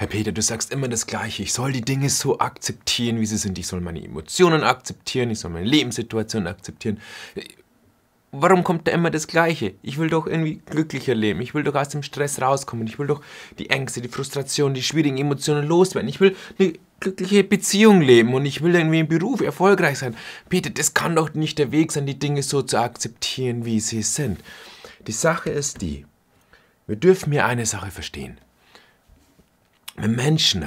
Herr Peter, du sagst immer das Gleiche. Ich soll die Dinge so akzeptieren, wie sie sind. Ich soll meine Emotionen akzeptieren, ich soll meine Lebenssituation akzeptieren. Warum kommt da immer das Gleiche? Ich will doch irgendwie glücklicher leben. Ich will doch aus dem Stress rauskommen. Ich will doch die Ängste, die Frustration, die schwierigen Emotionen loswerden. Ich will eine glückliche Beziehung leben und ich will irgendwie im Beruf erfolgreich sein. Peter, das kann doch nicht der Weg sein, die Dinge so zu akzeptieren, wie sie sind. Die Sache ist die, wir dürfen mir eine Sache verstehen. Wir Menschen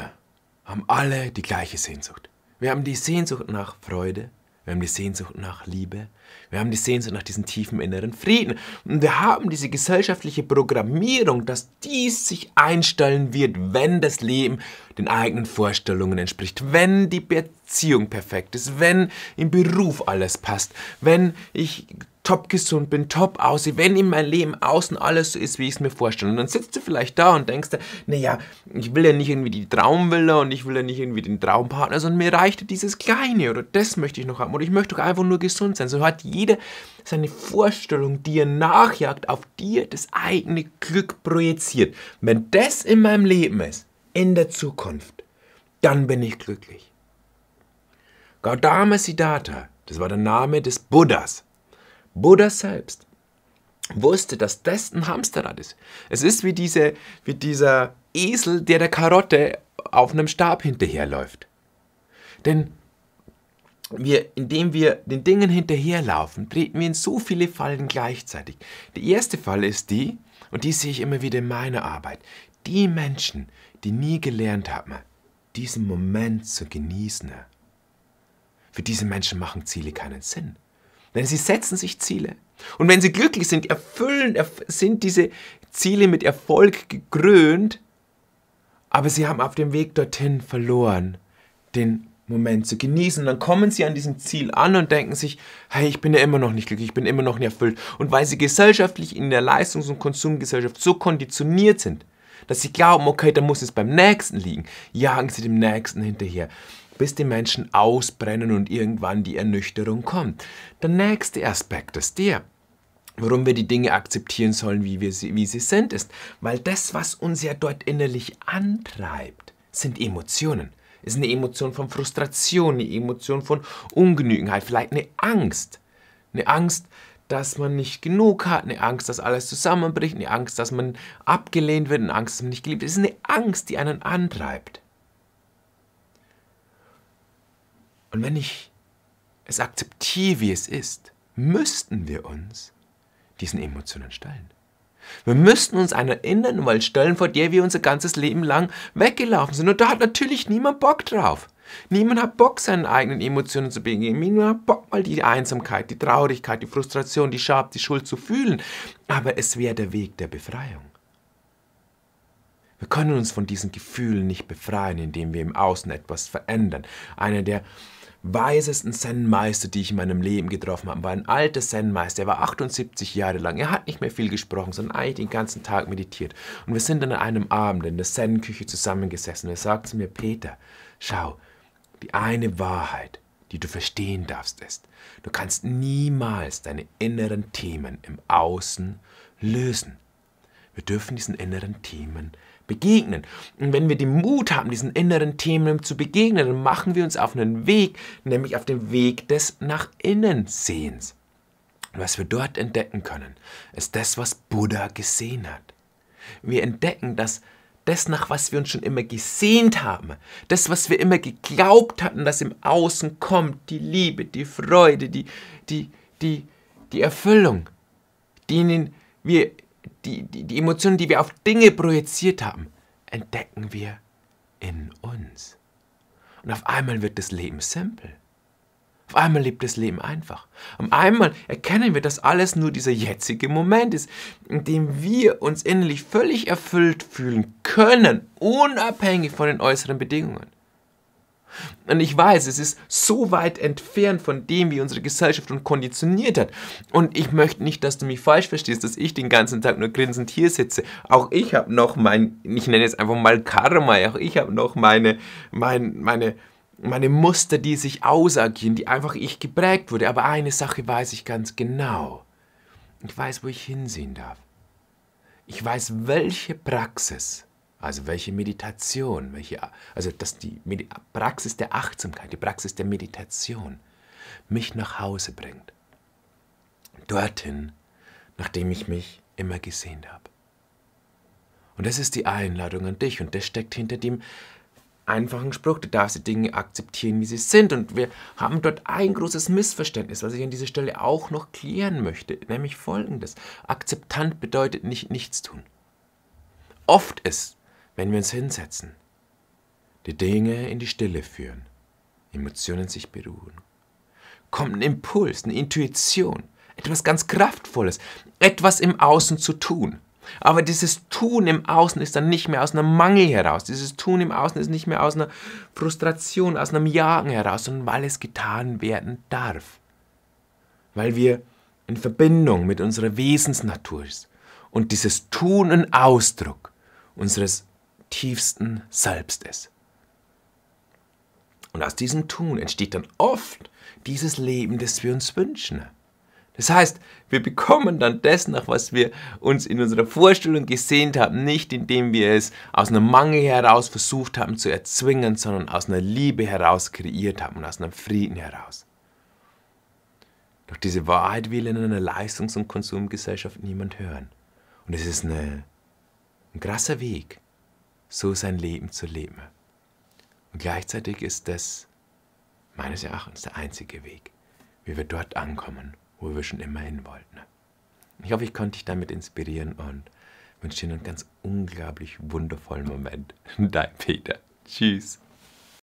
haben alle die gleiche Sehnsucht. Wir haben die Sehnsucht nach Freude, wir haben die Sehnsucht nach Liebe, wir haben die Sehnsucht nach diesem tiefen inneren Frieden. Und wir haben diese gesellschaftliche Programmierung, dass dies sich einstellen wird, wenn das Leben den eigenen Vorstellungen entspricht, wenn die Beziehung perfekt ist, wenn im Beruf alles passt, wenn ich top gesund bin, top aussehe, wenn in meinem Leben außen alles so ist, wie ich es mir vorstelle. Und dann sitzt du vielleicht da und denkst dir, naja, ich will ja nicht irgendwie die Traumvilla und ich will ja nicht irgendwie den Traumpartner, sondern mir reichte dieses Kleine oder das möchte ich noch haben oder ich möchte doch einfach nur gesund sein. So hat jeder seine Vorstellung, die er nachjagt, auf dir das eigene Glück projiziert. Wenn das in meinem Leben ist, in der Zukunft, dann bin ich glücklich. Gaudama Siddhartha, das war der Name des Buddhas, Buddha selbst wusste, dass das ein Hamsterrad ist. Es ist wie, diese, wie dieser Esel, der der Karotte auf einem Stab hinterherläuft. Denn wir, indem wir den Dingen hinterherlaufen, treten wir in so viele Fallen gleichzeitig. Die erste Falle ist die, und die sehe ich immer wieder in meiner Arbeit, die Menschen, die nie gelernt haben, diesen Moment zu genießen. Für diese Menschen machen Ziele keinen Sinn. Denn sie setzen sich Ziele. Und wenn sie glücklich sind, erfüllen, erf sind diese Ziele mit Erfolg gekrönt, aber sie haben auf dem Weg dorthin verloren, den Moment zu genießen. Und Dann kommen sie an diesem Ziel an und denken sich, hey, ich bin ja immer noch nicht glücklich, ich bin immer noch nicht erfüllt. Und weil sie gesellschaftlich in der Leistungs- und Konsumgesellschaft so konditioniert sind, dass sie glauben, okay, da muss es beim Nächsten liegen, jagen sie dem Nächsten hinterher bis die Menschen ausbrennen und irgendwann die Ernüchterung kommt. Der nächste Aspekt ist der, warum wir die Dinge akzeptieren sollen, wie, wir sie, wie sie sind, ist, weil das, was uns ja dort innerlich antreibt, sind Emotionen. Es Ist eine Emotion von Frustration, eine Emotion von Ungenügenheit, vielleicht eine Angst. Eine Angst, dass man nicht genug hat, eine Angst, dass alles zusammenbricht, eine Angst, dass man abgelehnt wird, eine Angst, dass man nicht geliebt wird. Es ist eine Angst, die einen antreibt. Und wenn ich es akzeptiere, wie es ist, müssten wir uns diesen Emotionen stellen. Wir müssten uns einer inneren Welt stellen, vor der wir unser ganzes Leben lang weggelaufen sind. Und da hat natürlich niemand Bock drauf. Niemand hat Bock, seinen eigenen Emotionen zu begegnen. Niemand hat Bock, mal die Einsamkeit, die Traurigkeit, die Frustration, die Scham, die Schuld zu fühlen. Aber es wäre der Weg der Befreiung. Wir können uns von diesen Gefühlen nicht befreien, indem wir im Außen etwas verändern. Einer der weisesten Zen-Meister, die ich in meinem Leben getroffen habe, war ein alter Zen-Meister. Er war 78 Jahre lang. Er hat nicht mehr viel gesprochen, sondern eigentlich den ganzen Tag meditiert. Und wir sind dann an einem Abend in der Zen-Küche zusammengesessen. Und er sagt zu mir, Peter, schau, die eine Wahrheit, die du verstehen darfst, ist, du kannst niemals deine inneren Themen im Außen lösen. Wir dürfen diesen inneren Themen begegnen. Und wenn wir den Mut haben, diesen inneren Themen zu begegnen, dann machen wir uns auf einen Weg, nämlich auf den Weg des nach innen Sehens. was wir dort entdecken können, ist das, was Buddha gesehen hat. Wir entdecken, dass das, nach was wir uns schon immer gesehnt haben, das, was wir immer geglaubt hatten, dass im Außen kommt, die Liebe, die Freude, die, die, die, die Erfüllung, denen wir die, die, die Emotionen, die wir auf Dinge projiziert haben, entdecken wir in uns. Und auf einmal wird das Leben simpel. Auf einmal lebt das Leben einfach. Auf einmal erkennen wir, dass alles nur dieser jetzige Moment ist, in dem wir uns innerlich völlig erfüllt fühlen können, unabhängig von den äußeren Bedingungen. Und ich weiß, es ist so weit entfernt von dem, wie unsere Gesellschaft uns konditioniert hat. Und ich möchte nicht, dass du mich falsch verstehst, dass ich den ganzen Tag nur grinsend hier sitze. Auch ich habe noch mein, ich nenne es einfach mal Karma, auch ich habe noch meine, mein, meine, meine Muster, die sich ausagieren, die einfach ich geprägt wurde. Aber eine Sache weiß ich ganz genau. Ich weiß, wo ich hinsehen darf. Ich weiß, welche Praxis also welche Meditation, welche, also dass die Medi Praxis der Achtsamkeit, die Praxis der Meditation mich nach Hause bringt. Dorthin, nachdem ich mich immer gesehen habe. Und das ist die Einladung an dich und das steckt hinter dem einfachen Spruch, du darfst die Dinge akzeptieren, wie sie sind. Und wir haben dort ein großes Missverständnis, was ich an dieser Stelle auch noch klären möchte, nämlich folgendes. Akzeptant bedeutet nicht nichts tun. Oft ist wenn wir uns hinsetzen, die Dinge in die Stille führen, Emotionen sich beruhen. Kommt ein Impuls, eine Intuition, etwas ganz Kraftvolles, etwas im Außen zu tun. Aber dieses Tun im Außen ist dann nicht mehr aus einem Mangel heraus. Dieses Tun im Außen ist nicht mehr aus einer Frustration, aus einem Jagen heraus, sondern weil es getan werden darf. Weil wir in Verbindung mit unserer Wesensnatur sind. Und dieses Tun ein Ausdruck unseres tiefsten Selbst ist. Und aus diesem Tun entsteht dann oft dieses Leben, das wir uns wünschen. Das heißt, wir bekommen dann das nach, was wir uns in unserer Vorstellung gesehnt haben, nicht indem wir es aus einem Mangel heraus versucht haben zu erzwingen, sondern aus einer Liebe heraus kreiert haben und aus einem Frieden heraus. Doch diese Wahrheit will in einer Leistungs- und Konsumgesellschaft niemand hören. Und es ist eine, ein krasser Weg, so sein Leben zu leben. Und gleichzeitig ist das meines Erachtens der einzige Weg, wie wir dort ankommen, wo wir schon immer hin wollten. Ich hoffe, ich konnte dich damit inspirieren und wünsche dir einen ganz unglaublich wundervollen Moment. Dein Peter. Tschüss.